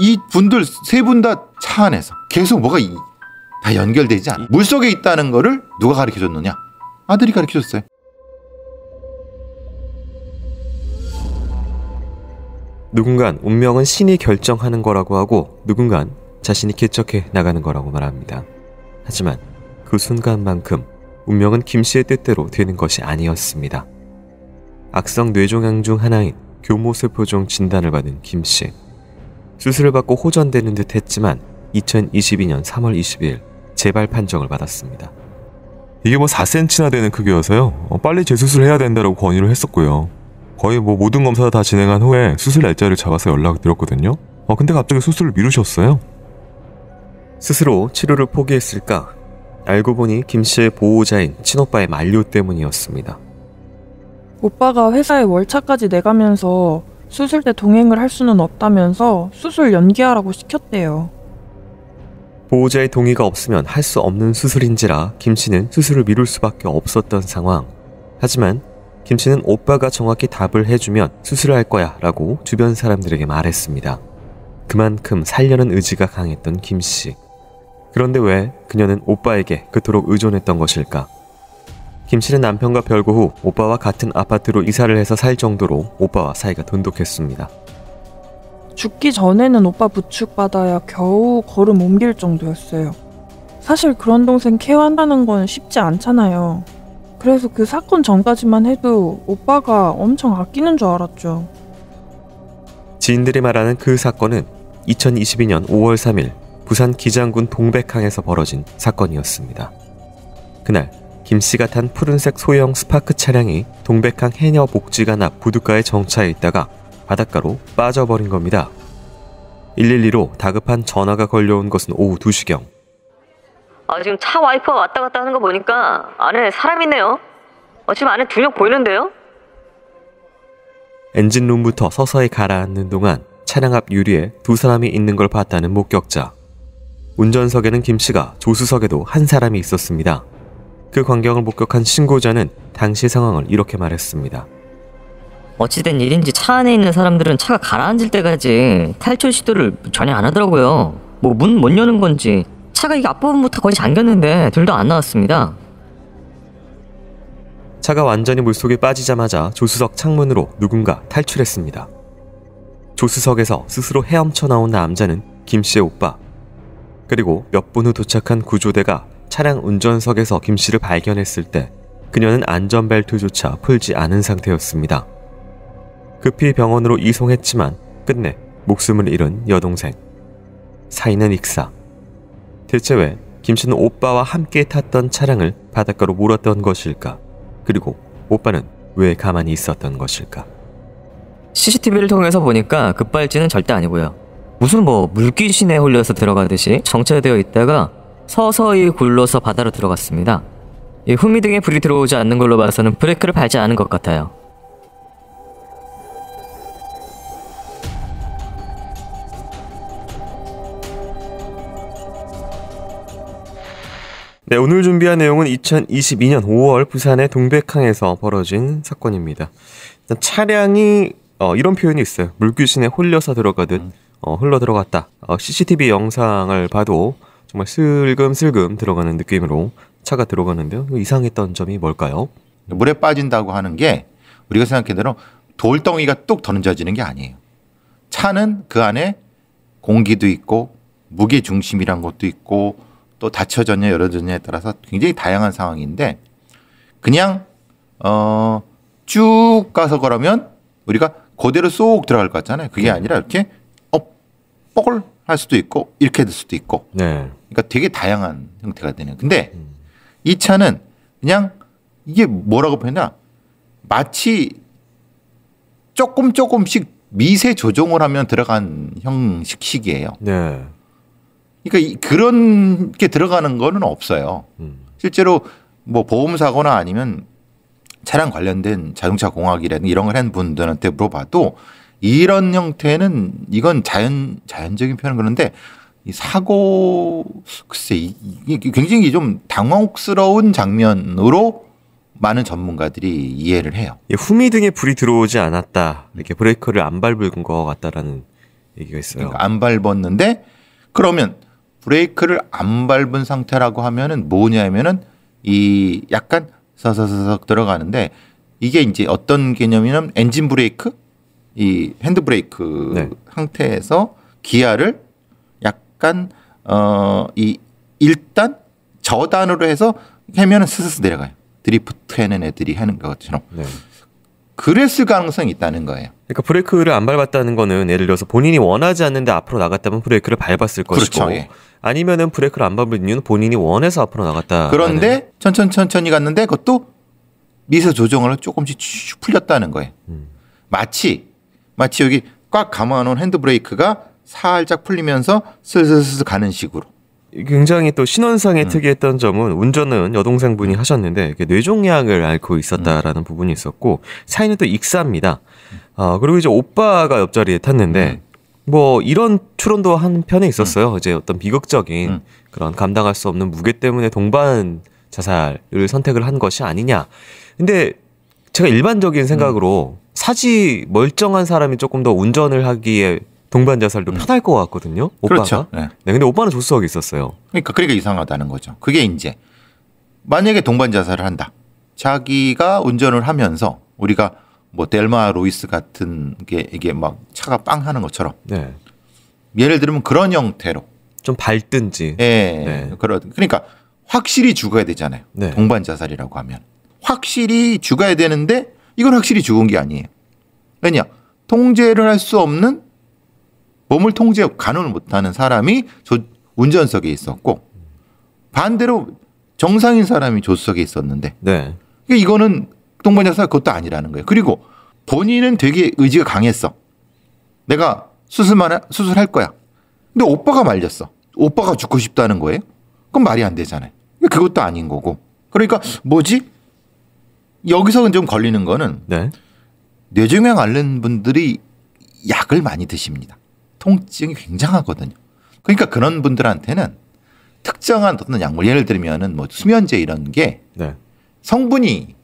이 분들 세 분 다 차 안에서 계속 뭐가 이, 다 연결되지 않아. 물 속에 있다는 거를 누가 가르쳐 줬느냐? 아들이 가르쳐 줬어요. 누군간 운명은 신이 결정하는 거라고 하고 누군간 자신이 개척해 나가는 거라고 말합니다. 하지만 그 순간만큼 운명은 김 씨의 뜻대로 되는 것이 아니었습니다. 악성 뇌종양 중 하나인 교모세포종 진단을 받은 김 씨. 수술을 받고 호전되는 듯 했지만 2022년 3월 2 0일 재발 판정을 받았습니다. 이게 뭐 4cm나 되는 크기여서요. 어, 빨리 재수술해야 을 된다고 권유를 했었고요. 거의 뭐 모든 검사 다 진행한 후에 수술 날짜를 잡아서 연락을 드렸거든요. 어, 근데 갑자기 수술을 미루셨어요. 스스로 치료를 포기했을까? 알고 보니 김 씨의 보호자인 친오빠의 만료 때문이었습니다. 오빠가 회사에 월차까지 내가면서 수술대 동행을 할 수는 없다면서 수술 연기하라고 시켰대요. 보호자의 동의가 없으면 할 수 없는 수술인지라 김 씨는 수술을 미룰 수밖에 없었던 상황. 하지만 김 씨는 오빠가 정확히 답을 해주면 수술을 할 거야 라고 주변 사람들에게 말했습니다. 그만큼 살려는 의지가 강했던 김 씨. 그런데 왜 그녀는 오빠에게 그토록 의존했던 것일까? 김 씨는 남편과 별거 후 오빠와 같은 아파트로 이사를 해서 살 정도로 오빠와 사이가 돈독했습니다. 죽기 전에는 오빠 부축받아야 겨우 걸음 옮길 정도였어요. 사실 그런 동생 케어한다는 건 쉽지 않잖아요. 그래서 그 사건 전까지만 해도 오빠가 엄청 아끼는 줄 알았죠. 지인들이 말하는 그 사건은 2022년 5월 3일 부산 기장군 동백항에서 벌어진 사건이었습니다. 그날 김씨가 탄 푸른색 소형 스파크 차량이 동백항 해녀 복지관 앞 보드가에 정차해 있다가 바닷가로 빠져버린 겁니다. 112로 다급한 전화가 걸려온 것은 오후 2시경. 아, 지금 차 와이퍼가 왔다 갔다 하는 거 보니까 안에 사람 있네요. 어, 지금 안에 두 명 보이는데요? 엔진룸부터 서서히 가라앉는 동안 차량 앞 유리에 두 사람이 있는 걸 봤다는 목격자. 운전석에는 김씨가 조수석에도 한 사람이 있었습니다. 그 광경을 목격한 신고자는 당시 상황을 이렇게 말했습니다. 어찌된 일인지 차 안에 있는 사람들은 차가 가라앉을 때까지 탈출 시도를 전혀 안 하더라고요. 뭐 문 못 여는 건지 차가 이게 앞부분부터 거의 잠겼는데 둘도안 나왔습니다. 차가 완전히 물속에 빠지자마자 조수석 창문으로 누군가 탈출했습니다. 조수석에서 스스로 헤엄쳐 나온 남자는 김 씨의 오빠. 그리고 몇 분 후 도착한 구조대가 차량 운전석에서 김 씨를 발견했을 때 그녀는 안전벨트조차 풀지 않은 상태였습니다. 급히 병원으로 이송했지만 끝내 목숨을 잃은 여동생. 사인은 익사. 대체 왜 김씨는 오빠와 함께 탔던 차량을 바닷가로 몰았던 것일까? 그리고 오빠는 왜 가만히 있었던 것일까? CCTV를 통해서 보니까 급발진은 절대 아니고요. 무슨 뭐 물귀신에 홀려서 들어가듯이 정체되어 있다가 서서히 굴러서 바다로 들어갔습니다. 흥미등의 불이 들어오지 않는 걸로 봐서는 브레이크를 밟지 않은 것 같아요. 네, 오늘 준비한 내용은 2022년 5월 부산의 동백항에서 벌어진 사건입니다. 차량이 어, 이런 표현이 있어요. 물귀신에 홀려서 들어가듯 음. 어, 흘러 들어갔다. 어, CCTV 영상을 봐도 정말 슬금슬금 들어가는 느낌으로 차가 들어가는데요. 그 이상했던 점이 뭘까요? 물에 빠진다고 하는 게 우리가 생각해대로 돌덩이가 뚝 던져지는 게 아니에요. 차는 그 안에 공기도 있고 무게 중심이란 것도 있고 또 다쳐졌냐 열어졌냐에 따라서 굉장히 다양한 상황인데 그냥 어쭉 가서 그러면 우리가 그대로 쏙 들어갈 것 같잖아요. 그게 네. 아니라 이렇게 어 뻐글 할 수도 있고 이렇게 될 수도 있고 네. 그러니까 되게 다양한 형태가 되는 근데 음. 이 차는 그냥 이게 뭐라고 표현하 마치 조금 조금씩 미세 조정을 하면 들어간 형식이에요 네. 그러니까 그런 게 들어가는 거는 없어요. 음. 실제로 뭐 보험 사거나 아니면 차량 관련된 자동차 공학이라든 이런 걸 한 분들한테 물어봐도 이런 형태는 이건 자연 자연적인 표현 그런데 이 사고 글쎄 이게 굉장히 좀당황스러운 장면으로 많은 전문가들이 이해를 해요. 예, 후미 등에 불이 들어오지 않았다. 이렇게 브레이크를 안 밟은 것 같다라는 얘기가 있어요. 그러니까 안 밟았는데 그러면 브레이크를 안 밟은 상태라고 하면은 뭐냐면은 이 약간 서서서석 들어가는데 이게 이제 어떤 개념이냐면 엔진 브레이크, 이 핸드 브레이크 네. 상태에서 기아를 약간 어이 일단 저단으로 해서 해면은 스스스 내려가요. 드리프트 해는 애들이 하는 것처럼. 네. 그랬을 가능성이 있다는 거예요. 그러니까 브레이크를 안 밟았다는 거는 예를 들어서 본인이 원하지 않는데 앞으로 나갔다면 브레이크를 밟았을 것이고 그 예. 아니면은 브레이크를 안 밟은 이유는 본인이 원해서 앞으로 나갔다. 그런데 천천 천천히 갔는데 그것도 미세 조정을 조금씩 풀렸다는 거예요. 음. 마치 마치 여기 꽉 감아놓은 핸드 브레이크가 살짝 풀리면서 슬슬슬 가는 식으로. 굉장히 또 신원상에 음. 특이했던 점은 운전은 여동생분이 하셨는데 뇌종양을 앓고 있었다라는 음. 부분이 있었고 사인은 또 익사입니다. 음. 어, 그리고 이제 오빠가 옆자리에 탔는데 음. 뭐 이런 추론도 한 편에 있었어요. 음. 이제 어떤 비극적인 음. 그런 감당할 수 없는 무게 때문에 동반 자살을 선택을 한 것이 아니냐. 근데 제가 일반적인 생각으로 사지 멀쩡한 사람이 조금 더 운전을 하기에 동반 자살도 음. 편할 것 같거든요. 오빠가. 그렇죠. 네. 네. 근데 오빠는 조수석에 있었어요. 그러니까 그러니까 이상하다는 거죠. 그게 이제 만약에 동반 자살을 한다. 자기가 운전을 하면서 우리가 뭐 델마 로이스 같은 게 이게 막 차가 빵 하는 것처럼. 네. 예를 들면 그런 형태로 좀 밟든지. 예. 네. 그러 그러니까 확실히 죽어야 되잖아요. 네. 동반 자살이라고 하면 확실히 죽어야 되는데 이건 확실히 죽은 게 아니에요. 왜냐 통제를 할 수 없는 몸을 통제하고 간호를 못하는 사람이 조, 운전석에 있었고 반대로 정상인 사람이 조수석에 있었는데 네. 그러니까 이거는 동반자사 그것도 아니라는 거예요. 그리고 본인은 되게 의지가 강했어. 내가 수술만 수술할 거야. 근데 오빠가 말렸어. 오빠가 죽고 싶다는 거예요. 그건 말이 안 되잖아요. 그것도 아닌 거고. 그러니까 뭐지? 여기서 는좀 걸리는 거는 네. 뇌종양 앓는 분들이 약을 많이 드십니다. 통증이 굉장하거든요. 그러니까 그런 분들한테는 특정한 어떤 약물 예를 들면은 뭐 수면제 이런 게 네. 성분이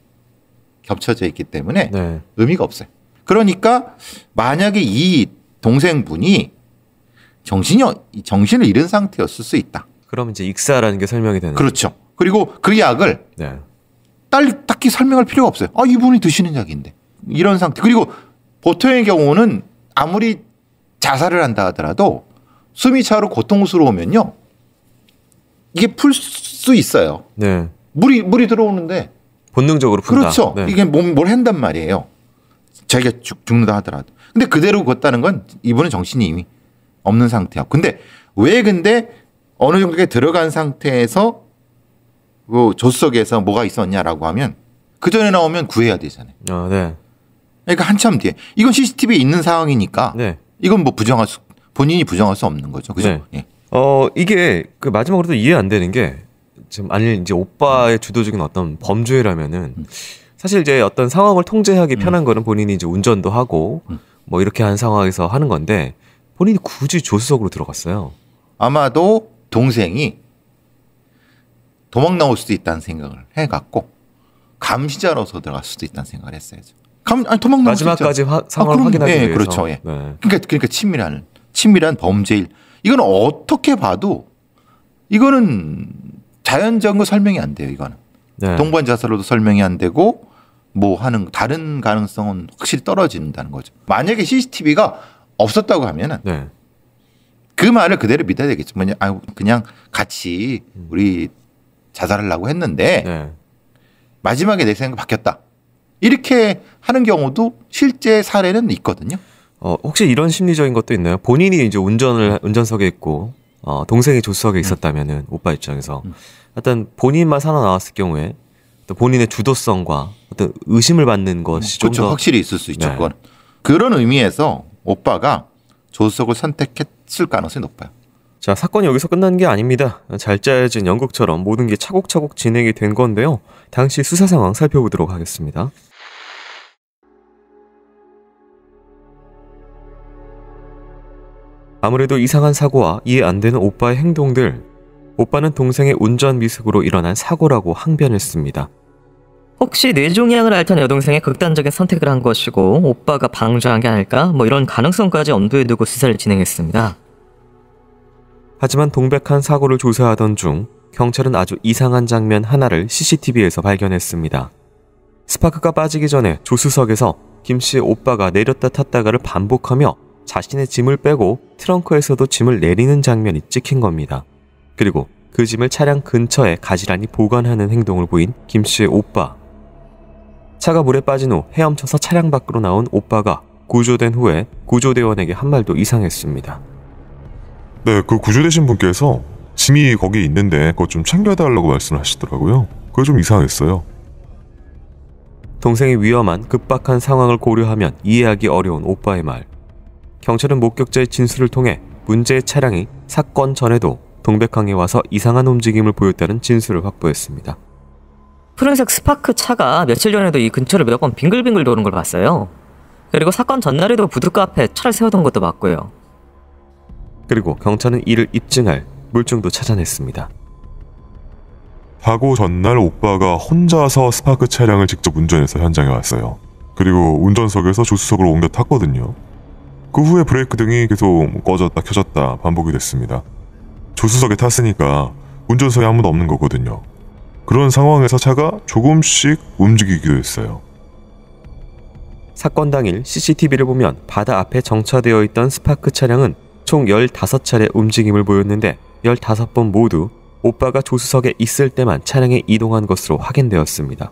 겹쳐져 있기 때문에 네. 의미가 없어요. 그러니까 만약에 이 동생분이 정신이 정신을 잃은 상태였을 수 있다. 그럼 이제 익사라는 게 설명이 되는 그렇죠. 그리고 그 약을 네. 딸 딱히 설명할 필요가 없어요. 아 이분이 드시는 약인데 이런 상태. 그리고 보통의 경우는 아무리 자살을 한다 하더라도 숨이 차로 고통스러우면요. 이게 풀 수 있어요. 네. 물이 물이 들어오는데 본능적으로 푼다. 그렇죠. 네. 이게 몸뭘 한단 말이에요. 자기가 죽, 는다 하더라도. 근데 그대로 걷다는 건 이분은 정신이 이미 없는 상태야. 근데 왜 근데 어느 정도에 들어간 상태에서 그 조석에서 뭐가 있었냐라고 하면 그 전에 나오면 구해야 되잖아요. 아, 네. 그러니까 한참 뒤에 이건 CCTV에 있는 상황이니까 네. 이건 뭐 부정할 수 본인이 부정할 수 없는 거죠. 그죠? 네. 예. 어 이게 그 마지막으로도 이해 안 되는 게 지금 만일 이제 오빠의 주도적인 어떤 범죄라면은 음. 사실 이제 어떤 상황을 통제하기 음. 편한 음. 거는 본인이 이제 운전도 하고 음. 뭐 이렇게 한 상황에서 하는 건데 본인이 굳이 조수석으로 들어갔어요. 아마도 동생이 도망 나올 수도 있다는 생각을 해갖고 감시자로서 들어갈 수도 있다는 생각을 했어야죠. 감, 아니, 도망 마지막까지 화, 아, 상황을 아, 그럼, 확인하기 예, 위해서. 그렇죠. 예. 네. 그러니까 그러니까 친밀한 친밀한 범죄일. 이건 어떻게 봐도 이거는 자연적으로 설명이 안 돼요. 이거는 네. 동반 자살로도 설명이 안 되고 뭐 하는 다른 가능성은 확실히 떨어진다는 거죠. 만약에 CCTV가 없었다고 하면은 네. 그 말을 그대로 믿어야 되겠죠. 뭐냐, 아 그냥 같이 우리 자살하려고 했는데 네. 마지막에 내 생각 바뀌었다. 이렇게 하는 경우도 실제 사례는 있거든요. 어, 혹시 이런 심리적인 것도 있나요? 본인이 이제 운전을 운전석에 있고 어, 동생이 조수석에 음. 있었다면은 음. 오빠 입장에서 음. 일단 본인만 살아 나왔을 경우에 또 본인의 주도성과 어떤 의심을 받는 것이 그렇죠. 좀더 확실히 있을 수 있죠. 네. 그건 그런 의미에서 오빠가 조수석을 선택했을 가능성이 높아요. 자 사건이 여기서 끝난 게 아닙니다. 잘 짜여진 연극처럼 모든 게 차곡차곡 진행이 된 건데요. 당시 수사 상황 살펴보도록 하겠습니다. 아무래도 이상한 사고와 이해 안 되는 오빠의 행동들, 오빠는 동생의 운전 미숙으로 일어난 사고라고 항변했습니다. 혹시 뇌종양을 앓던 여동생의 극단적인 선택을 한 것이고 오빠가 방조한 게 아닐까? 뭐 이런 가능성까지 엄두에 두고 수사를 진행했습니다. 하지만 동백한 사고를 조사하던 중 경찰은 아주 이상한 장면 하나를 CCTV에서 발견했습니다. 스파크가 빠지기 전에 조수석에서 김씨 오빠가 내렸다 탔다가를 반복하며 자신의 짐을 빼고 트렁크에서도 짐을 내리는 장면이 찍힌 겁니다. 그리고 그 짐을 차량 근처에 가지런히 보관하는 행동을 보인 김 씨의 오빠. 차가 물에 빠진 후 헤엄쳐서 차량 밖으로 나온 오빠가 구조된 후에 구조대원에게 한 말도 이상했습니다. 네, 그 구조되신 분께서 짐이 거기 있는데 그것 좀 챙겨달라고 말씀하시더라고요. 그게 좀 이상했어요. 동생이 위험한 급박한 상황을 고려하면 이해하기 어려운 오빠의 말. 경찰은 목격자의 진술을 통해 문제의 차량이 사건 전에도 동백항에 와서 이상한 움직임을 보였다는 진술을 확보했습니다. 푸른색 스파크 차가 며칠 전에도 이 근처를 몇 번 빙글빙글 도는 걸 봤어요. 그리고 사건 전날에도 부두가 앞에 차를 세우던 것도 봤고요. 그리고 경찰은 이를 입증할 물증도 찾아냈습니다. 사고 전날 오빠가 혼자서 스파크 차량을 직접 운전해서 현장에 왔어요. 그리고 운전석에서 조수석으로 옮겨 탔거든요. 그 후에 브레이크 등이 계속 꺼졌다 켜졌다 반복이 됐습니다. 조수석에 탔으니까 운전석에 아무도 없는 거거든요. 그런 상황에서 차가 조금씩 움직이기도 했어요. 사건 당일 CCTV를 보면 바다 앞에 정차되어 있던 스파크 차량은 총 15차례 움직임을 보였는데 15번 모두 오빠가 조수석에 있을 때만 차량에 이동한 것으로 확인되었습니다.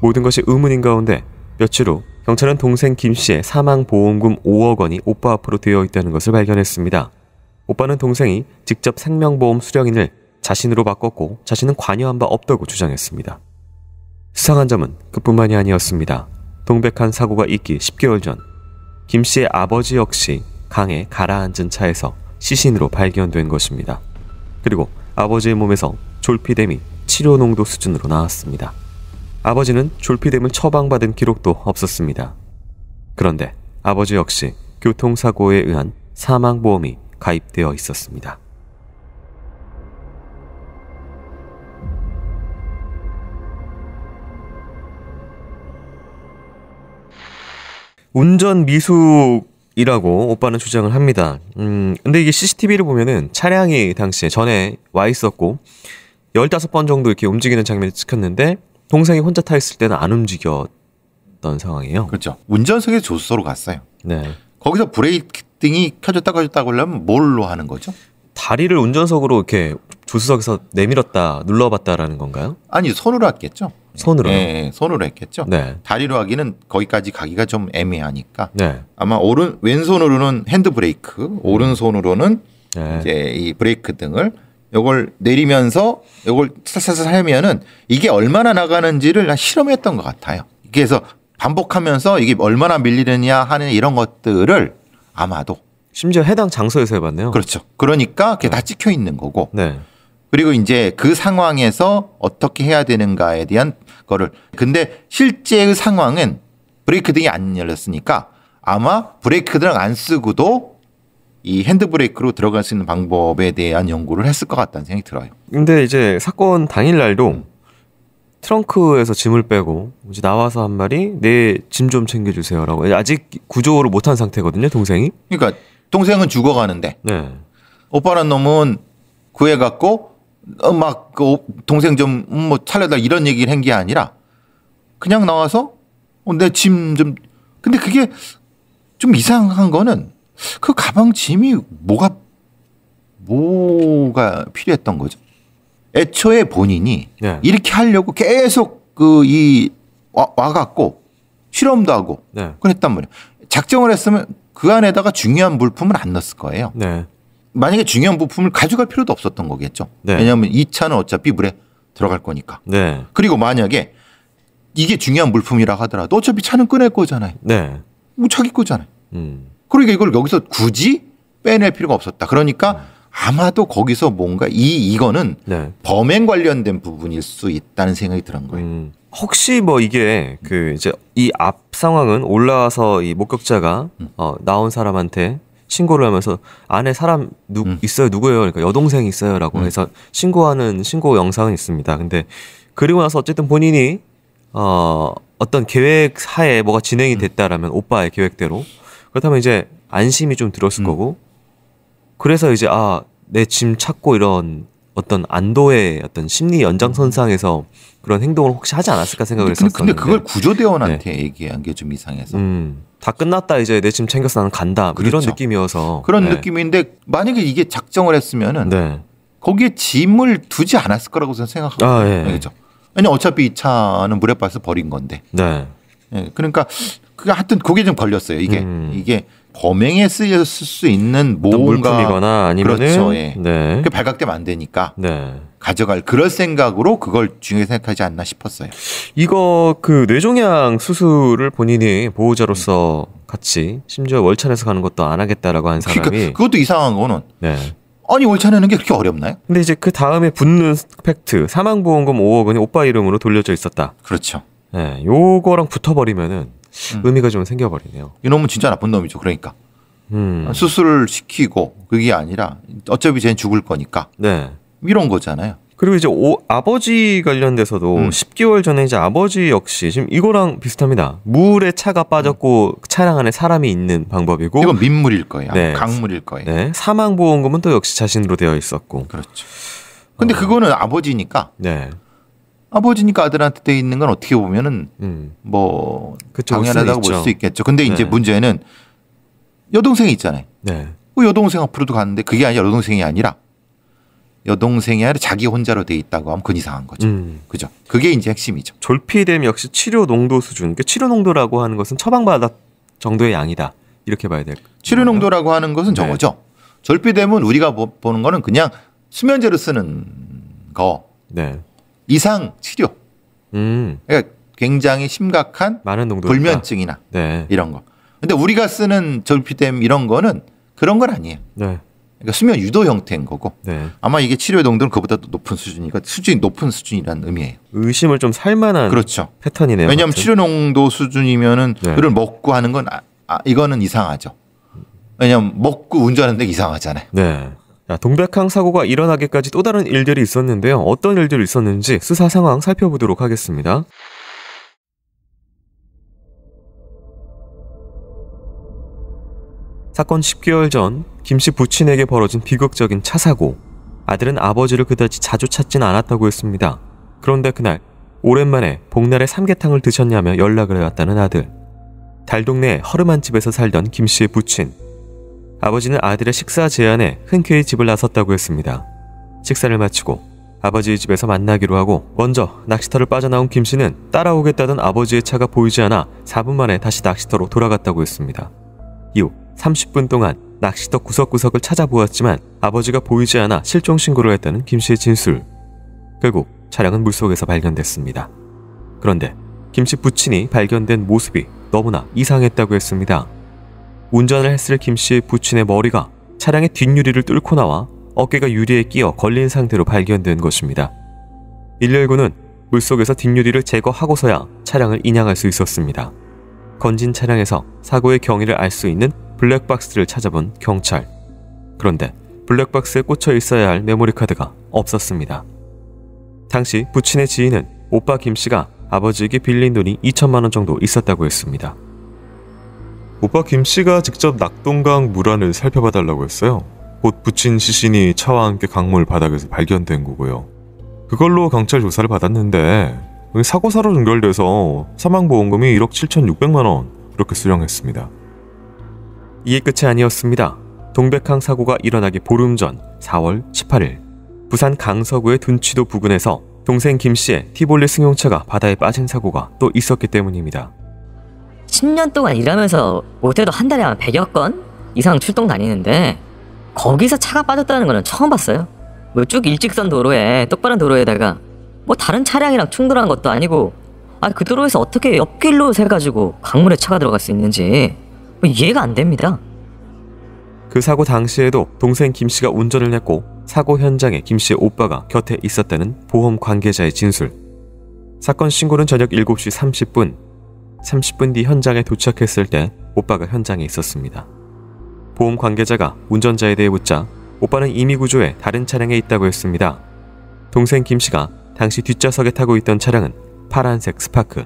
모든 것이 의문인 가운데 며칠 후 경찰은 동생 김 씨의 사망보험금 5억 원이 오빠 앞으로 되어 있다는 것을 발견했습니다. 오빠는 동생이 직접 생명보험 수령인을 자신으로 바꿨고 자신은 관여한 바 없다고 주장했습니다. 수상한 점은 그뿐만이 아니었습니다. 동백한 사고가 있기 10개월 전, 김 씨의 아버지 역시 강에 가라앉은 차에서 시신으로 발견된 것입니다. 그리고 아버지의 몸에서 졸피뎀이 치료농도 수준으로 나왔습니다. 아버지는 졸피됨을 처방받은 기록도 없었습니다. 그런데 아버지 역시 교통사고에 의한 사망보험이 가입되어 있었습니다. 운전 미숙이라고 오빠는 주장을 합니다. 음, 근데 이게 CCTV를 보면은 차량이 당시에 전에 와 있었고, 15번 정도 이렇게 움직이는 장면을 찍혔는데, 동생이 혼자 타 있을 때는 안 움직였던 상황이에요. 그렇죠. 운전석에 조수로 석으 갔어요. 네. 거기서 브레이킹이 켜졌다 꺼졌다 하려면 뭘로 하는 거죠? 다리를 운전석으로 이렇게 조수석에서 내밀었다 눌러봤다라는 건가요? 아니 손으로 했겠죠. 손으로. 예, 예, 손으로 했겠죠. 네. 다리로 하기는 거기까지 가기가 좀 애매하니까. 네. 아마 오른 왼손으로는 핸드 브레이크, 오른손으로는 네. 이제 이 브레이크 등을 요걸 내리면서 요걸 살살살 하면은 이게 얼마나 나가는지를 실험했던 것 같아요. 그래서 반복하면서 이게 얼마나 밀리느냐 하는 이런 것들을 아마도 심지어 해당 장소에서 해봤네요. 그렇죠. 그러니까 그게 네. 다 찍혀 있는 거고. 네. 그리고 이제 그 상황에서 어떻게 해야 되는가에 대한 거를 근데 실제의 그 상황은 브레이크 등이 안 열렸으니까 아마 브레이크 등안 쓰고도 이 핸드브레이크로 들어갈 수 있는 방법에 대한 연구를 했을 것 같다는 생각이 들어요. 근데 이제 사건 당일날도 트렁크에서 짐을 빼고 이제 나와서 한 말이 내 짐 좀 챙겨주세요라고 아직 구조를 못한 상태거든요 동생이. 그러니까 동생은 죽어가는데 네. 오빠란 놈은 구해갖고 어, 막그 동생 좀뭐차려다 음, 이런 얘기를 한 게 아니라 그냥 나와서 어, 내짐 좀 근데 그게 좀 이상한 거는 그 가방 짐이 뭐가 뭐가 필요했던 거죠? 애초에 본인이 네. 이렇게 하려고 계속 그 이 와갖고 실험도 하고 네. 그랬단 말이에요. 작정을 했으면 그 안에다가 중요한 물품을 안 넣었을 거예요. 네. 만약에 중요한 부품을 가져갈 필요도 없었던 거겠죠. 네. 왜냐하면 이 차는 어차피 물에 들어갈 거니까. 네. 그리고 만약에 이게 중요한 물품이라 하더라도 어차피 차는 꺼낼 거잖아요. 네. 뭐 자기 거잖아요. 음. 그러니까 이걸 여기서 굳이 빼낼 필요가 없었다. 그러니까 아마도 거기서 뭔가 이 이거는 네. 범행 관련된 부분일 수 있다는 생각이 드는 거예요. 음. 혹시 뭐 이게 그 이제 이 앞 상황은 올라와서 이 목격자가 음. 어, 나온 사람한테 신고를 하면서 안에 사람 누 음. 있어요 누구예요 그러니까 여동생 있어요라고 음. 해서 신고하는 신고 영상은 있습니다. 근데 그리고 나서 어쨌든 본인이 어 어떤 계획 하에 뭐가 진행이 음. 됐다라면 오빠의 계획대로 그렇다면 이제 안심이 좀 들었을 음. 거고 그래서 이제 아 내 짐 찾고 이런 어떤 안도의 어떤 심리 연장선상에서 그런 행동을 혹시 하지 않았을까 생각을 근데, 했었었는데 근데 그걸 구조대원한테 네. 얘기한 게 좀 이상해서 음, 다 끝났다 이제 내 짐챙겨서 나는 간다 뭐 그렇죠. 이런 느낌이어서 그런 네. 느낌인데 만약에 이게 작정을 했으면은 네. 거기에 짐을 두지 않았을 거라고 저는 생각하고 아, 예. 그렇죠 왜냐 어차피 이 차는 물에 빠서 버린 건데 네. 예, 그러니까 그 하여튼 그게 좀 걸렸어요. 이게 음. 이게 범행에 쓰였을 수 있는 뭔가 물품이거나 아니면 그렇죠. 예. 네. 그 발각되면 안 되니까 네. 가져갈 그럴 생각으로 그걸 중요하게 생각하지 않나 싶었어요. 이거 그 뇌종양 수술을 본인이 보호자로서 같이 심지어 월차내서 가는 것도 안 하겠다라고 한 그러니까 사람이 그러니까 그것도 이상한 거는 네. 아니 월차내는 게 그렇게 어렵나요? 근데 이제 그 다음에 붙는 팩트 사망보험금 5억 원이 오빠 이름으로 돌려져 있었다. 그렇죠. 예, 네, 요거랑 붙어버리면은 음. 의미가 좀 생겨버리네요. 이놈은 진짜 나쁜 놈이죠. 그러니까 음. 아, 수술을 시키고 그게 아니라 어차피 쟤는 죽을 거니까 네. 이런 거잖아요. 그리고 이제 오, 아버지 관련돼서도 음. 10개월 전에 이제 아버지 역시 지금 이거랑 비슷합니다. 물에 차가 빠졌고 음. 차량 안에 사람이 있는 방법이고 이건 민물일 거예요. 네. 강물일 거예요. 네. 사망 보험금은 또 역시 자신으로 되어 있었고. 그렇죠. 근데 어. 그거는 아버지니까 네. 아버지니까 아들한테 돼 있는 건 어떻게 보면은 음. 뭐 그쵸, 당연하다고 볼 수 있겠죠. 근데 이제 네. 문제는 여동생이 있잖아요. 네. 그 여동생 앞으로도 갔는데 그게 아니라 여동생이 아니라 여동생이 아니라 자기 혼자로 돼 있다고 하면 그건 이상한 거죠. 음. 그죠? 그게 이제 핵심이죠. 졸피뎀 역시 치료 농도 수준. 그러니까 치료 농도라고 하는 것은 처방받았 정도의 양이다. 이렇게 봐야 될. 치료 농도라고 하는 것은 네. 저거죠. 졸피뎀은 우리가 보는 거는 그냥 수면제로 쓰는 거. 네. 이상 치료. 음. 그러니까 굉장히 심각한 불면증이나 네. 이런 거. 근데 우리가 쓰는 절피뎀 이런 거는 그런 건 아니에요. 네. 그러니까 수면 유도 형태인 거고 네. 아마 이게 치료의 농도는 그보다 높은 수준이니까 수준이 높은 수준이라는 의미예요. 의심을 좀 살만한 그렇죠. 패턴이네요. 왜냐하면 치료 농도 수준이면은 네. 그걸 먹고 하는 건 아, 아, 이거는 이상하죠. 왜냐하면 먹고 운전하는데 이상하잖아요. 네. 동백항 사고가 일어나기까지 또 다른 일들이 있었는데요. 어떤 일들이 있었는지 수사 상황 살펴보도록 하겠습니다. 사건 10개월 전 김씨 부친에게 벌어진 비극적인 차 사고. 아들은 아버지를 그다지 자주 찾진 않았다고 했습니다. 그런데 그날 오랜만에 복날에 삼계탕을 드셨냐며 연락을 해왔다는 아들. 달동네 허름한 집에서 살던 김씨의 부친. 아버지는 아들의 식사 제안에 흔쾌히 집을 나섰다고 했습니다. 식사를 마치고 아버지의 집에서 만나기로 하고 먼저 낚시터를 빠져나온 김 씨는 따라오겠다던 아버지의 차가 보이지 않아 4분 만에 다시 낚시터로 돌아갔다고 했습니다. 이후 30분 동안 낚시터 구석구석을 찾아보았지만 아버지가 보이지 않아 실종 신고를 했다는 김 씨의 진술. 결국 차량은 물속에서 발견됐습니다. 그런데 김씨 부친이 발견된 모습이 너무나 이상했다고 했습니다. 운전을 했을 김씨의 부친의 머리가 차량의 뒷유리를 뚫고 나와 어깨가 유리에 끼어 걸린 상태로 발견된 것입니다. 119는 물속에서 뒷유리를 제거하고서야 차량을 인양할 수 있었습니다. 건진 차량에서 사고의 경위를 알 수 있는 블랙박스를 찾아본 경찰. 그런데 블랙박스에 꽂혀 있어야 할 메모리 카드가 없었습니다. 당시 부친의 지인은 오빠 김씨가 아버지에게 빌린 돈이 2천만 원 정도 있었다고 했습니다. 오빠 김씨가 직접 낙동강 물안을 살펴봐 달라고 했어요. 곧 붙인 시신이 차와 함께 강물 바닥에서 발견된 거고요. 그걸로 경찰 조사를 받았는데 사고사로 종결돼서 사망보험금이 1억 7,600만원 이렇게 수령했습니다. 이게 끝이 아니었습니다. 동백항 사고가 일어나기 보름 전 4월 18일 부산 강서구의 둔치도 부근에서 동생 김씨의 티볼리 승용차가 바다에 빠진 사고가 또 있었기 때문입니다. 10년 동안 일하면서 못해도 한 달에 한 100여 건 이상 출동 다니는데 거기서 차가 빠졌다는 거는 처음 봤어요. 뭐쭉 일직선 도로에 똑바른 도로에다가 뭐 다른 차량이랑 충돌한 것도 아니고 아 그 도로에서 어떻게 옆길로 세 가지고 강물에 차가 들어갈 수 있는지 뭐 이해가 안 됩니다. 그 사고 당시에도 동생 김 씨가 운전을 했고 사고 현장에 김 씨의 오빠가 곁에 있었다는 보험 관계자의 진술. 사건 신고는 저녁 7시 30분 30분 뒤 현장에 도착했을 때 오빠가 현장에 있었습니다. 보험 관계자가 운전자에 대해 묻자 오빠는 이미 구조에 다른 차량에 있다고 했습니다. 동생 김씨가 당시 뒷좌석에 타고 있던 차량은 파란색 스파크.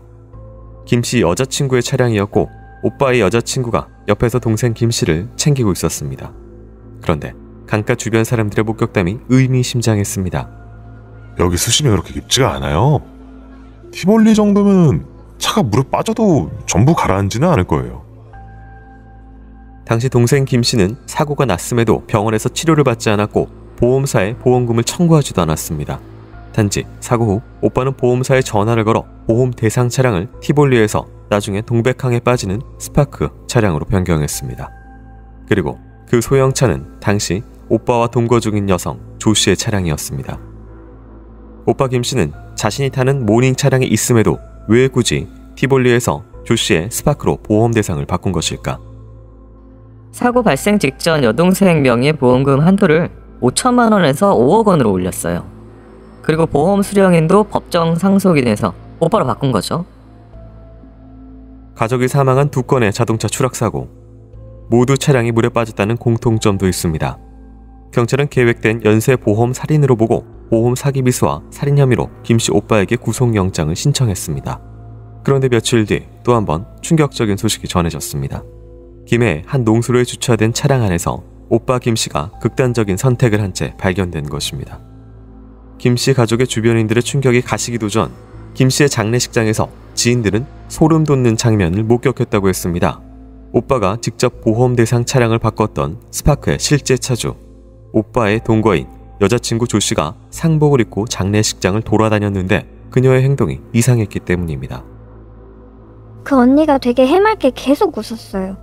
김씨 여자친구의 차량이었고 오빠의 여자친구가 옆에서 동생 김씨를 챙기고 있었습니다. 그런데 강가 주변 사람들의 목격담이 의미심장했습니다. 여기 수심이 그렇게 깊지가 않아요. 티볼리 정도면 차가 물에 빠져도 전부 가라앉지는 않을 거예요. 당시 동생 김 씨는 사고가 났음에도 병원에서 치료를 받지 않았고 보험사에 보험금을 청구하지도 않았습니다. 단지 사고 후 오빠는 보험사에 전화를 걸어 보험 대상 차량을 티볼리에서 나중에 동백항에 빠지는 스파크 차량으로 변경했습니다. 그리고 그 소형차는 당시 오빠와 동거 중인 여성 조 씨의 차량이었습니다. 오빠 김 씨는 자신이 타는 모닝 차량이 있음에도 왜 굳이 티볼리에서 조씨의 스파크로 보험 대상을 바꾼 것일까? 사고 발생 직전 여동생 명의보험금 한도를 5천만 원에서 5억 원으로 올렸어요. 그리고 보험 수령인도 법정 상속이 돼서 오빠로 바꾼 거죠. 가족이 사망한 두 건의 자동차 추락사고. 모두 차량이 물에 빠졌다는 공통점도 있습니다. 경찰은 계획된 연쇄보험 살인으로 보고 오험 사기 미수와 살인 혐의로 김씨 오빠에게 구속영장을 신청했습니다. 그런데 며칠 뒤 또 한번 충격적인 소식이 전해졌습니다. 김해 한 농수로에 주차된 차량 안에서 오빠 김씨가 극단적인 선택을 한 채 발견된 것입니다. 김씨 가족의 주변인들의 충격이 가시기도 전 김씨의 장례식장에서 지인들은 소름 돋는 장면을 목격했다고 했습니다. 오빠가 직접 보험 대상 차량을 바꿨던 스파크의 실제 차주, 오빠의 동거인 여자친구 조씨가 상복을 입고 장례식장을 돌아다녔는데 그녀의 행동이 이상했기 때문입니다. 그 언니가 되게 해맑게 계속 웃었어요.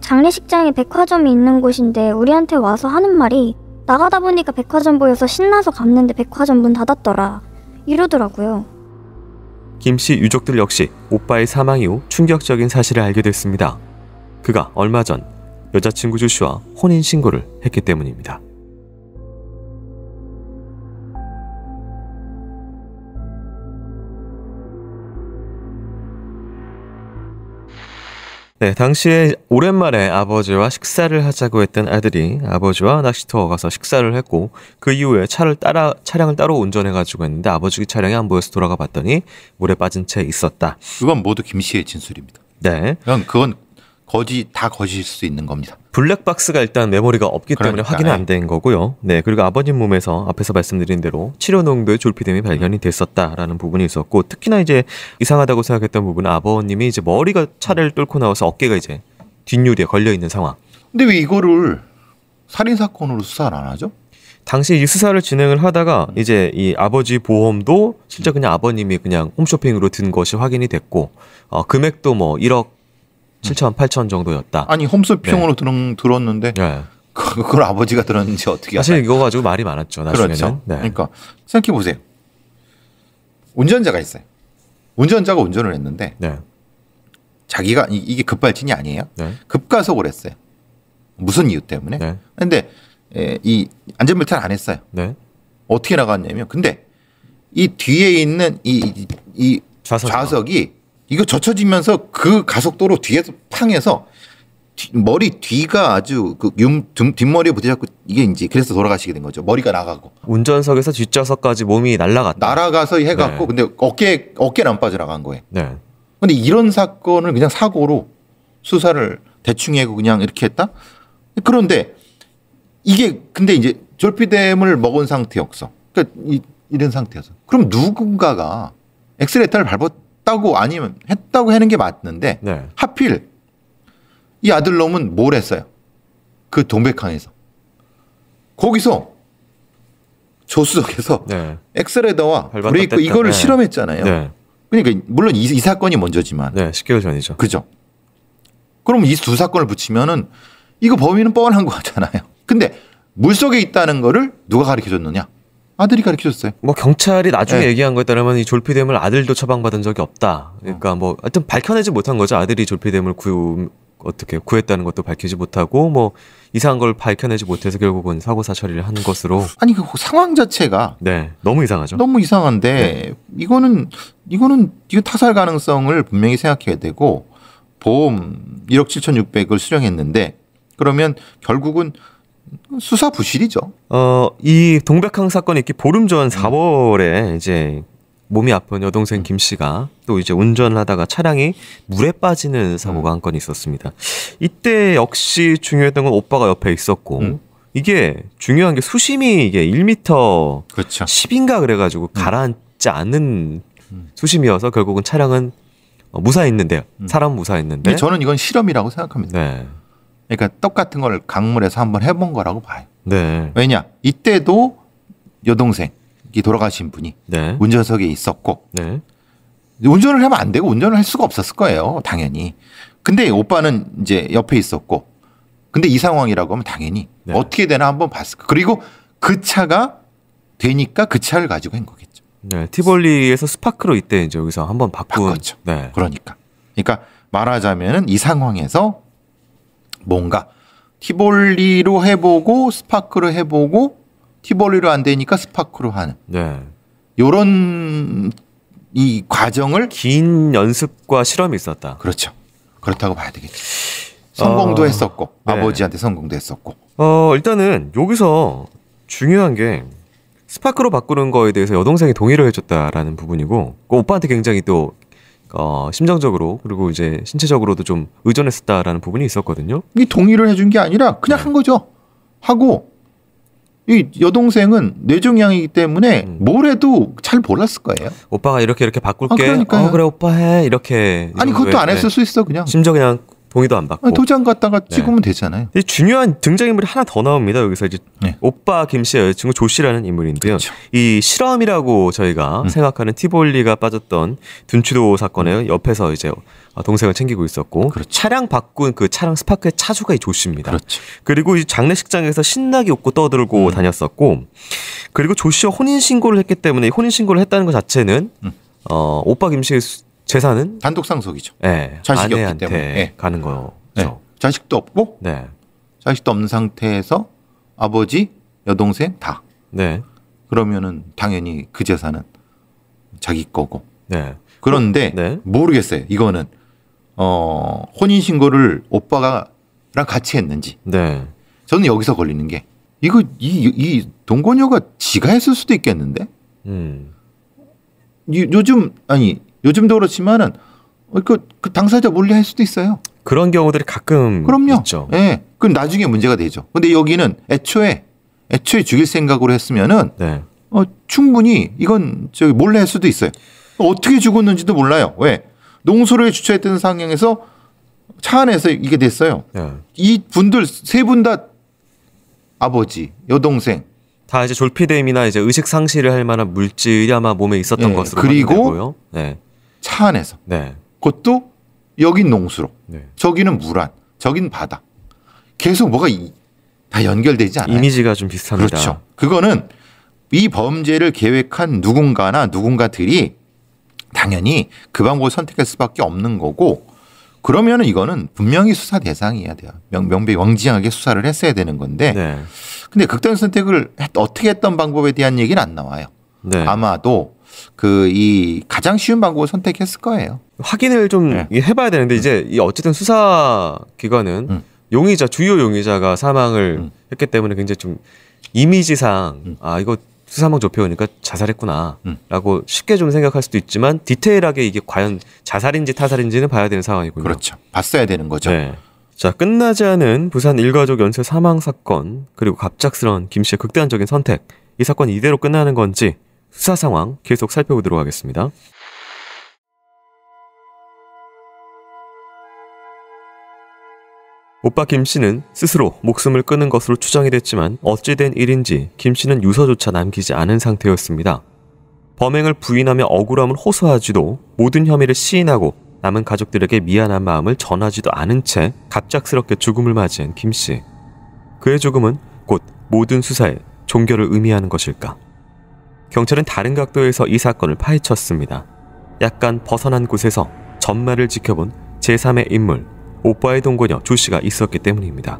장례식장에 백화점이 있는 곳인데 우리한테 와서 하는 말이 나가다 보니까 백화점 보여서 신나서 갔는데 백화점 문 닫았더라. 이러더라고요. 김 씨 유족들 역시 오빠의 사망 이후 충격적인 사실을 알게 됐습니다. 그가 얼마 전 여자친구 조씨와 혼인신고를 했기 때문입니다. 네, 당시에 오랜만에 아버지와 식사를 하자고 했던 아들이 아버지와 낚시터에 가서 식사를 했고 그 이후에 차를 따라 차량을 따로 운전해 가지고 했는데 아버지 차량이 안 보여서 돌아가 봤더니 물에 빠진 채 있었다. 그건 모두 김 씨의 진술입니다. 네. 그건 거짓 다 거짓일 수 있는 겁니다. 블랙박스가 일단 메모리가 없기 그러니까, 때문에 확인이 안된 예. 거고요. 네, 그리고 아버님 몸에서 앞에서 말씀드린 대로 치료 농도의 졸피뎀이 발견이 됐었다라는 부분이 있었고 특히나 이제 이상하다고 생각했던 부분은 아버님이 이제 머리가 차를 뚫고 나와서 어깨가 이제 뒷유리에 걸려 있는 상황. 근데 왜 이거를 살인 사건으로 수사를 안 하죠? 당시 이 수사를 진행을 하다가 이제 이 아버지 보험도 실제 그냥 아버님이 그냥 홈쇼핑으로 든 것이 확인이 됐고 어, 금액도 뭐 1억 7천, 8천 정도였다. 아니 홈쇼핑으로 네. 들었는데 네. 그걸 아버지가 들었는지 어떻게 사실 알아요? 이거 가지고 말이 많았죠. 나중에는. 그렇죠. 네. 그러니까 생각해 보세요. 운전자가 있어요. 운전자가 운전을 했는데 네. 자기가 이, 게 급발진이 아니에요. 네. 급가속을 했어요. 무슨 이유 때문에? 그런데 네. 예, 이 안전벨트를 안 했어요. 네. 어떻게 나갔냐면 근데 이 뒤에 있는 이, 이 좌석이 이거 젖혀지면서 그 가속도로 뒤에서 팡해서 뒤, 머리 뒤가 아주 그윤 뒷머리에 부딪혔고 이게 이제 그래서 돌아가시게 된 거죠. 머리가 나가고 운전석에서 뒷좌석까지 몸이 날아갔다. 날아가서 해갖고 네. 근데 어깨 어깨는 안 빠져나간 거예요. 네. 근데 이런 사건을 그냥 사고로 수사를 대충 해고 그냥 이렇게 했다. 그런데 이게 근데 이제 졸피뎀을 먹은 상태였어. 그러니까 이, 이런 상태였어. 그럼 누군가가 엑스레이터를 밟았 했다고 아니면 했다고 하는 게 맞는데 네. 하필 이 아들 놈은 뭘 했어요? 그 동백항에서 거기서 조수석에서 네. 엑스레더와 브레이크 그 이거를 네. 실험했잖아요. 네. 그러니까 물론 이, 이 사건이 먼저지만 10개월 전이죠. 그죠? 그럼 이 두 사건을 붙이면은 이거 범인은 뻔한 거잖아요. 근데 물속에 있다는 거를 누가 가르쳐 줬느냐? 아들이 가르쳐줬어요. 뭐 경찰이 나중에 네. 얘기한 거에 따르면 이 졸피뎀을 아들도 처방받은 적이 없다. 그러니까 음. 뭐 하여튼 밝혀내지 못한 거죠. 아들이 졸피뎀을 구 어떻게 구했다는 것도 밝히지 못하고 뭐 이상한 걸 밝혀내지 못해서 결국은 사고사 처리를 한 것으로. 아니 그 상황 자체가 네 너무 이상하죠. 너무 이상한데 네. 이거는 이거는 이거 타살 가능성을 분명히 생각해야 되고 보험 1억 7,600을 수령했는데 그러면 결국은 수사 부실이죠. 어, 이 동백항 사건이 있기 보름 전 4월에 이제 몸이 아픈 여동생 김 씨가 또 이제 운전하다가 을 차량이 물에 빠지는 사고가 음. 한건 있었습니다. 이때 역시 중요했던 건 오빠가 옆에 있었고 음. 이게 중요한 게 수심이 이게 1미터 그렇죠. 10인가 그래가지고 음. 가라앉지 않는 음. 수심이어서 결국은 차량은 어, 무사했는데 요 사람 무사했는데 저는 이건 실험이라고 생각합니다. 네. 그러니까 똑같은 걸 강물에서 한번 해본 거라고 봐요. 네. 왜냐 이때도 여동생이 돌아가신 분이 네. 운전석에 있었고 네. 운전을 하면 안 되고 운전을 할 수가 없었을 거예요 당연히. 근데 오빠는 이제 옆에 있었고 근데 이 상황이라고 하면 당연히 네. 어떻게 되나 한번 봤을 거. 그리고 그 차가 되니까 그 차를 가지고 한 거겠죠. 네, 티볼리에서 스파크로 이때 이제 여기서 한번 바꾼. 바꿨죠. 네. 그러니까. 그러니까 말하자면은 이 상황에서 뭔가 티볼리로 해보고 스파크로 해보고 티볼리로 안 되니까 스파크로 하는. 네. 요런 이 과정을 긴 연습과 실험이 있었다. 그렇죠. 그렇다고 봐야 되겠죠. 성공도 어... 했었고 네. 아버지한테 성공도 했었고. 어 일단은 여기서 중요한 게 스파크로 바꾸는 거에 대해서 여동생이 동의를 해줬다라는 부분이고 그 오빠한테 굉장히 또 어, 심정적으로 그리고 이제 신체적으로도 좀 의존했었다라는 부분이 있었거든요. 이 동의를 해준 게 아니라 그냥 네. 한 거죠. 하고 이 여동생은 뇌종양이기 때문에 음. 뭘 해도 잘 몰랐을 거예요. 오빠가 이렇게 이렇게 바꿀게. 아, 그러니까 어, 그래 오빠 해 이렇게. 아니 그것도 안 네. 했을 수 있어 그냥. 심정 그냥 동의도 안 받고 아, 도장 갖다가 네. 찍으면 되잖아요. 중요한 등장인물이 하나 더 나옵니다. 여기서 이제 네. 오빠 김씨 여자친구 조 씨라는 인물인데요. 그렇죠. 이 실험이라고 저희가 음. 생각하는 티볼리가 빠졌던 둔치도 사건에 음. 옆에서 이제 동생을 챙기고 있었고 그렇죠. 차량 바꾼 그 차량 스파크의 차주가 이조 씨입니다. 그렇죠. 그리고 이 장례식장에서 신나게 웃고 떠들고 음. 다녔었고 그리고 조 씨와 혼인 신고를 했기 때문에 혼인 신고를 했다는 것 자체는 음. 어, 오빠 김씨의 재산은 단독 상속이죠. 네. 예, 자식이 없기 때문에 네. 가는 거죠. 네. 자식도 없고 네. 자식도 없는 상태에서 아버지, 여동생 다. 네. 그러면은 당연히 그 재산은 자기 거고. 네. 그런데 네. 모르겠어요. 이거는 어, 혼인 신고를 오빠가랑 같이 했는지. 네. 저는 여기서 걸리는 게 이거 이, 이 동거녀가 지가 했을 수도 있겠는데. 음. 요즘 아니 요즘도 그렇지만은 어, 그, 그 당사자 몰래 할 수도 있어요. 그런 경우들이 가끔 그럼요. 있죠. 예. 네. 그 그럼 나중에 문제가 되죠. 근데 여기는 애초에 애초에 죽일 생각으로 했으면은 네. 어, 충분히 이건 저기 몰래 할 수도 있어요. 어떻게 죽었는지도 몰라요. 왜? 농소를 주차했던 상황에서 차 안에서 이게 됐어요. 네. 이 분들 세 분 다 아버지, 여동생 다 이제 졸피뎀이나 이제 의식 상실을 할 만한 물질이 아마 몸에 있었던 예. 것으로 그리고요 네. 차 안에서. 네. 그것도 여긴 농수로, 네. 저기는 물안, 저긴 바다. 계속 뭐가 이, 다 연결되지 않아요. 이미지가 좀 비슷합니다. 그렇죠. 그거는 이 범죄를 계획한 누군가나 누군가들이 당연히 그 방법을 선택할 수밖에 없는 거고 그러면은 이거는 분명히 수사 대상이어야 돼요. 명, 명배 명지하게 수사를 했어야 되는 건데 네. 근데 극단 선택을 했, 어떻게 했던 방법에 대한 얘기는 안 나와요. 네. 아마도 그이 가장 쉬운 방법을 선택했을 거예요. 확인을 좀 네. 해봐야 되는데 이제 음. 이 어쨌든 수사 기관은 음. 용의자 주요 용의자가 사망을 음. 했기 때문에 굉장히 좀 이미지상 음. 아 이거 수사망 좁혀오니까 자살했구나라고 음. 쉽게 좀 생각할 수도 있지만 디테일하게 이게 과연 자살인지 타살인지는 봐야 되는 상황이고요 그렇죠. 봤어야 되는 거죠. 네. 자 끝나지 않은 부산 일가족 연쇄 사망 사건 그리고 갑작스러운김 씨의 극단적인 선택 이사건 이대로 끝나는 건지 수사 상황 계속 살펴보도록 하겠습니다. 오빠 김 씨는 스스로 목숨을 끊은 것으로 추정이 됐지만 어찌된 일인지 김 씨는 유서조차 남기지 않은 상태였습니다. 범행을 부인하며 억울함을 호소하지도 모든 혐의를 시인하고 남은 가족들에게 미안한 마음을 전하지도 않은 채 갑작스럽게 죽음을 맞이한 김 씨. 그의 죽음은 곧 모든 수사에 종결을 의미하는 것일까? 경찰은 다른 각도에서 이 사건을 파헤쳤습니다. 약간 벗어난 곳에서 전말을 지켜본 제3의 인물 오빠의 동거녀 조씨가 있었기 때문입니다.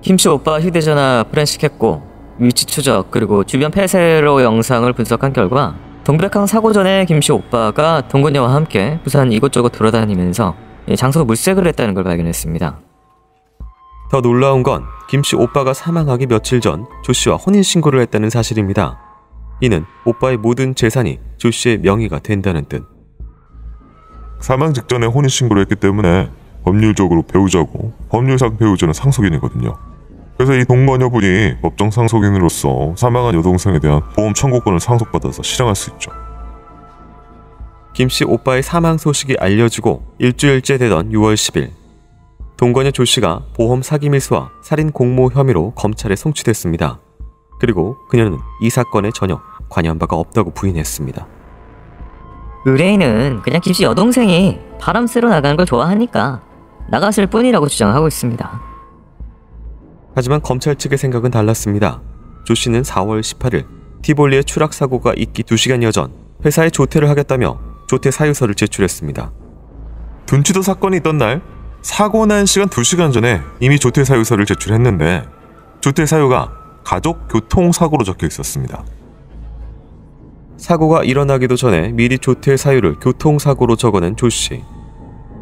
김씨 오빠 휴대전화 프랜식했고 위치 추적 그리고 주변 폐쇄로 영상을 분석한 결과 동백항 사고 전에 김씨 오빠가 동거녀와 함께 부산 이곳저곳 돌아다니면서 장소 물색을 했다는 걸 발견했습니다. 더 놀라운 건 김씨 오빠가 사망하기 며칠 전 조씨와 혼인신고를 했다는 사실입니다. 이는 오빠의 모든 재산이 조 씨의 명의가 된다는 뜻. 사망 직전에 혼인신고를 했기 때문에 법률적으로 배우자고 법률상 배우자는 상속인이거든요. 그래서 이 동거녀분이 법정 상속인으로서 사망한 여동생에 대한 보험 청구권을 상속받아서 실행할 수 있죠. 김 씨 오빠의 사망 소식이 알려지고 일주일째 되던 6월 10일 동거녀 조 씨가 보험 사기 미수와 살인 공모 혐의로 검찰에 송치됐습니다. 그리고 그녀는 이 사건에 전혀 관여한 바가 없다고 부인했습니다. 의뢰인은 그냥 김씨 여동생이 바람 쐬러 나가는 걸 좋아하니까 나갔을 뿐이라고 주장하고 있습니다. 하지만 검찰 측의 생각은 달랐습니다. 조 씨는 4월 18일 티볼리의 추락 사고가 있기 2시간여 전 회사에 조퇴를 하겠다며 조퇴 사유서를 제출했습니다. 둔치도 사건이 있던 날 사고 난 시간 2시간 전에 이미 조퇴 사유서를 제출했는데 조퇴 사유가 가족 교통사고로 적혀 있었습니다. 사고가 일어나기도 전에 미리 조퇴 사유를 교통사고로 적어낸 조 씨.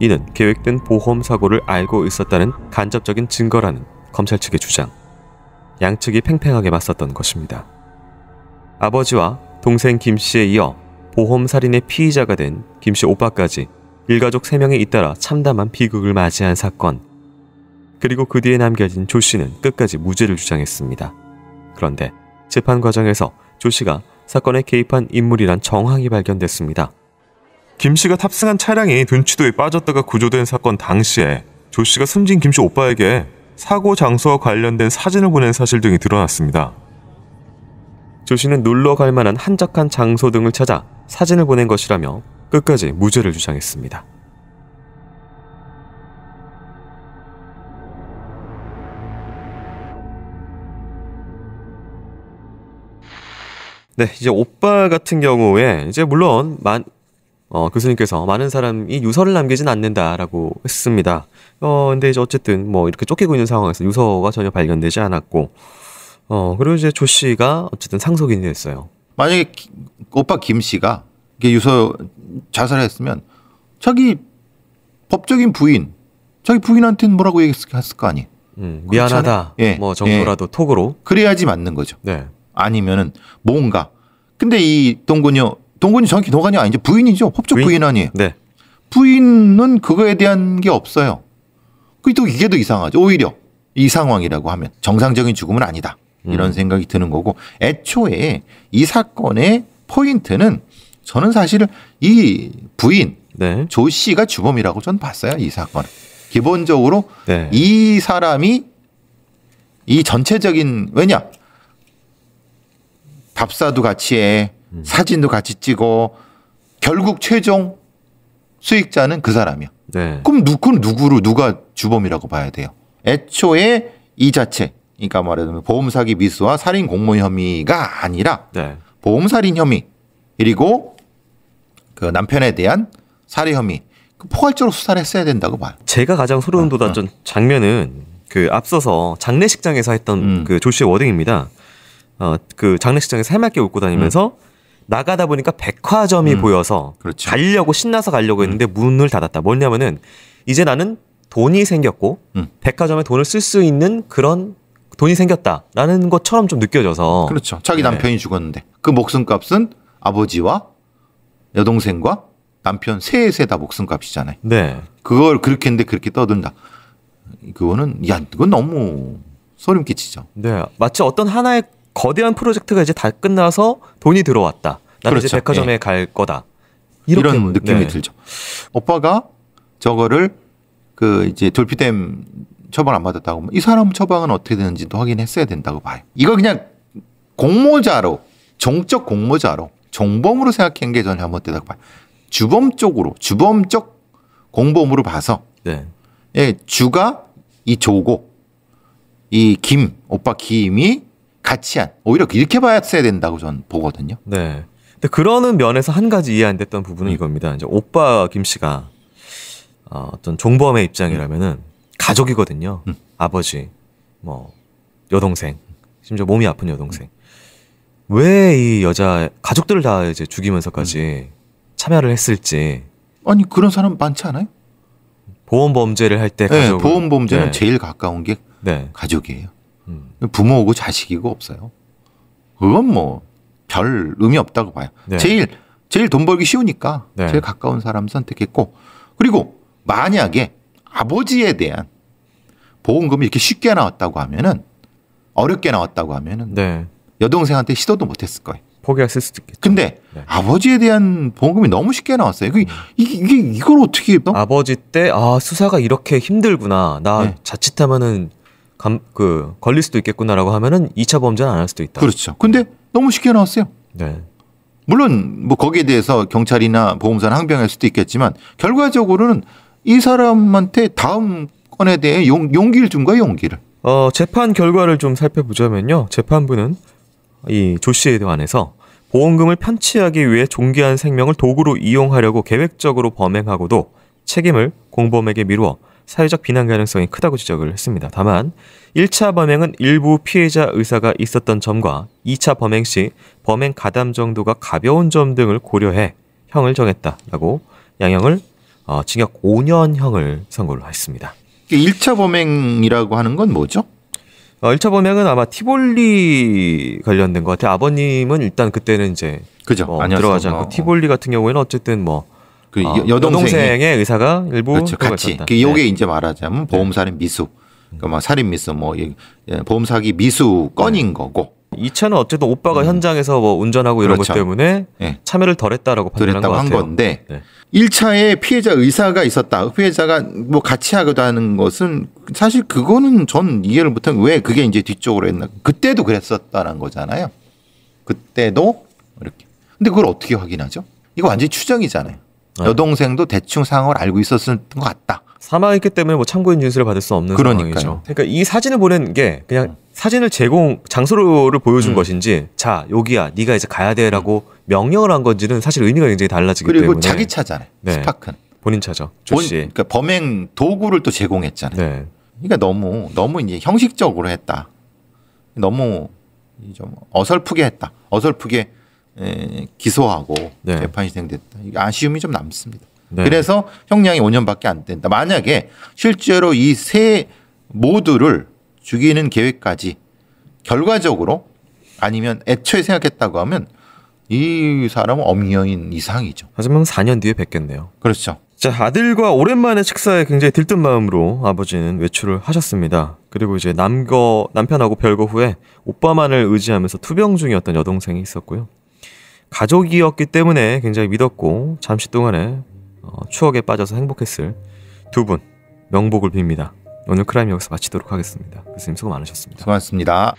이는 계획된 보험 사고를 알고 있었다는 간접적인 증거라는 검찰 측의 주장. 양측이 팽팽하게 맞섰던 것입니다. 아버지와 동생 김 씨에 이어 보험 살인의 피의자가 된 김씨 오빠까지 일가족 3명에 잇따라 참담한 비극을 맞이한 사건. 그리고 그 뒤에 남겨진 조 씨는 끝까지 무죄를 주장했습니다. 그런데 재판 과정에서 조 씨가 사건에 개입한 인물이란 정황이 발견됐습니다. 김 씨가 탑승한 차량이 둔치도에 빠졌다가 구조된 사건 당시에 조 씨가 숨진 김씨 오빠에게 사고 장소와 관련된 사진을 보낸 사실 등이 드러났습니다. 조 씨는 놀러 갈 만한 한적한 장소 등을 찾아 사진을 보낸 것이라며 끝까지 무죄를 주장했습니다. 네, 이제 오빠 같은 경우에 이제 물론 만, 어, 교수님께서 많은 사람이 유서를 남기진 않는다라고 했습니다. 어, 근데 이제 어쨌든 뭐 이렇게 쫓기고 있는 상황에서 유서가 전혀 발견되지 않았고, 어, 그리고 이제 조 씨가 어쨌든 상속인이 됐어요. 만약에 기, 오빠 김 씨가 이게 유서 자살했으면 자기 법적인 부인, 자기 부인한테는 뭐라고 얘기했을 거 아니? 음, 미안하다. 예. 뭐 정도라도 예. 톡으로. 그래야지 맞는 거죠. 네. 아니면은 뭔가. 근데 이 동근이요. 동근이 정확히 동관이 아니죠. 부인이죠. 법적 부인, 부인 아니에요. 네. 부인은 그거에 대한 게 없어요. 그또 이게 더 이상하죠. 오히려 이 상황이라고 하면 정상적인 죽음은 아니다. 이런 음. 생각이 드는 거고 애초에 이 사건의 포인트는 저는 사실 이 부인 네. 조 씨가 주범이라고 저는 봤어요. 이 사건은. 기본적으로 네. 이 사람이 이 전체적인 왜냐 밥사도 같이 해. 음. 사진도 같이 찍어. 결국 최종 수익자는 그 사람이야. 네. 그럼 누, 그 누구를 누가 주범이라고 봐야 돼요? 애초에 이 자체, 그러니까 말하자면 보험 사기 미수와 살인 공모 혐의가 아니라 네. 보험 살인 혐의 그리고 그 남편에 대한 살해 혐의 그 포괄적으로 수사를 했어야 된다고 봐요. 제가 가장 소름 어, 돋았던 어, 어. 장면은 그 앞서서 장례식장에서 했던 음. 그조 씨의 워딩입니다. 어, 그 장례식장에 새맣게 웃고 다니면서 음. 나가다 보니까 백화점이 음. 보여서 그렇죠. 가려고 신나서 가려고 했는데 음. 문을 닫았다. 뭐냐면은 이제 나는 돈이 생겼고 음. 백화점에 돈을 쓸 수 있는 그런 돈이 생겼다라는 것처럼 좀 느껴져서 그렇죠. 자기 네. 남편이 죽었는데 그 목숨값은 아버지와 여동생과 남편 셋에 다 목숨값이잖아요. 네. 그걸 그렇게 했는데 그렇게 떠든다. 그거는 야, 그건 너무 소름 끼치죠. 네. 마치 어떤 하나의 거대한 프로젝트가 이제 다 끝나서 돈이 들어왔다. 나는 그렇죠. 이제 백화점에 예. 갈 거다. 이렇게, 이런 느낌이 네. 들죠. 오빠가 저거를 그 이제 돌피댐 처벌 안 받았다고 뭐 이 사람 처방은 어떻게 되는지도 확인했어야 된다고 봐요. 이거 그냥 공모자로 정적 공모자로 정범으로 생각한 게 저는 잘못되다고 봐요. 주범 쪽으로 주범적 공범으로 봐서 네. 예 주가 이 조고 이 김 오빠 김이 같이 한 오히려 이렇게 봐야 된다고 저는 보거든요. 네. 근데 그러는 면에서 한 가지 이해 안 됐던 부분은 음. 이겁니다. 이제 오빠 김 씨가 어, 어떤 종범의 입장이라면은 음. 가족이거든요. 음. 아버지, 뭐 여동생, 심지어 몸이 아픈 여동생. 음. 왜이 여자 가족들을 다 이제 죽이면서까지 음. 참여를 했을지. 아니 그런 사람 많지 않아요? 보험 범죄를 할 때 가족. 네, 보험 범죄는 네. 제일 가까운 게 네. 가족이에요. 음. 부모고 자식이고 없어요. 그건 뭐 별 의미 없다고 봐요. 네. 제일 제일 돈 벌기 쉬우니까 네. 제일 가까운 사람 선택했고 그리고 만약에 아버지에 대한 보험금이 이렇게 쉽게 나왔다고 하면은 어렵게 나왔다고 하면은 네. 여동생한테 시도도 못했을 거예요. 포기했을 수도 있겠죠. 근데 네. 아버지에 대한 보험금이 너무 쉽게 나왔어요. 이게, 음. 이게, 이걸 어떻게 어? 아버지 때아 수사가 이렇게 힘들구나. 나 네. 자칫하면은 감, 그 걸릴 수도 있겠구나라고 하면은 2차 범죄는 안 할 수도 있다. 그렇죠. 근데 너무 쉽게 나왔어요. 네. 물론 뭐 거기에 대해서 경찰이나 보험사는 항변할 수도 있겠지만 결과적으로는 이 사람한테 다음 건에 대해 용, 용기를 준 거예요, 용기를. 어, 재판 결과를 좀 살펴보자면요. 재판부는 이조 씨에 관해서 보험금을 편취하기 위해 종기한 생명을 도구로 이용하려고 계획적으로 범행하고도 책임을 공범에게 미루어 사회적 비난 가능성이 크다고 지적을 했습니다. 다만 1차 범행은 일부 피해자 의사가 있었던 점과 2차 범행 시 범행 가담 정도가 가벼운 점 등을 고려해 형을 정했다라고 양형을 어, 징역 5년형을 선고를 했습니다. 1차 범행이라고 하는 건 뭐죠? 어, 1차 범행은 아마 티볼리 관련된 것 같아요. 아버님은 일단 그때는 이제 그죠. 뭐 들어가지 않고 어, 어, 티볼리 같은 경우에는 어쨌든 뭐그 아, 여동생의, 의사가 일부 그렇죠, 같이 그 요게 네. 이제 말하자면 네. 보험 살인 미수 그러니까 막 뭐 살인 미수 뭐 예, 보험 사기 미수 건인 네. 거고 이 차는 어쨌든 오빠가 음. 현장에서 뭐 운전하고 이런 그렇죠. 것 때문에 네. 참여를 덜했다라고 판단한 덜했다고 건데 네. 1차에 피해자 의사가 있었다. 피해자가 뭐 같이 하기도 하는 것은 사실 그거는 전 이해를 못한 왜 그게 이제 뒤쪽으로 했나. 그때도 그랬었다는 거잖아요. 그때도 이렇게. 근데 그걸 어떻게 확인하죠? 이거 완전히 추정이잖아요. 어. 여동생도 대충 상황을 알고 있었을 것 같다. 사망했기 때문에 뭐 참고인 진술을 받을 수 없는 그러니까요. 상황이죠. 그러니까 이 사진을 보낸 게 그냥 음. 사진을 제공 장소를 보여준 음. 것인지 자 여기야 네가 이제 가야 돼라고 음. 명령을 한 건지는 사실 의미가 굉장히 달라지기 그리고 때문에 그리고 자기 차잖아요. 네. 스파크는 본인 차죠. 조씨. 그러니까 범행 도구를 또 제공했잖아요. 네. 그러니까 너무 너무 이제 형식적으로 했다. 너무 좀 뭐 어설프게 했다. 어설프게 기소하고 네. 재판이 진행됐다. 아쉬움이 좀 남습니다. 네. 그래서 형량이 5년밖에 안 된다. 만약에 실제로 이 세 모두를 죽이는 계획까지 결과적으로 아니면 애초에 생각했다고 하면 이 사람은 엄여인 이상이죠. 하지만 4년 뒤에 뵙겠네요. 그렇죠. 자, 아들과 오랜만에 식사에 굉장히 들뜬 마음으로 아버지는 외출을 하셨습니다. 그리고 이제 남거 남편하고 별거 후에 오빠만을 의지하면서 투병 중이었던 여동생이 있었고요. 가족이었기 때문에 굉장히 믿었고 잠시 동안에 어, 추억에 빠져서 행복했을 두 분 명복을 빕니다. 오늘 크라임 여기서 마치도록 하겠습니다. 교수님 그 수고 많으셨습니다. 수고하셨습니다.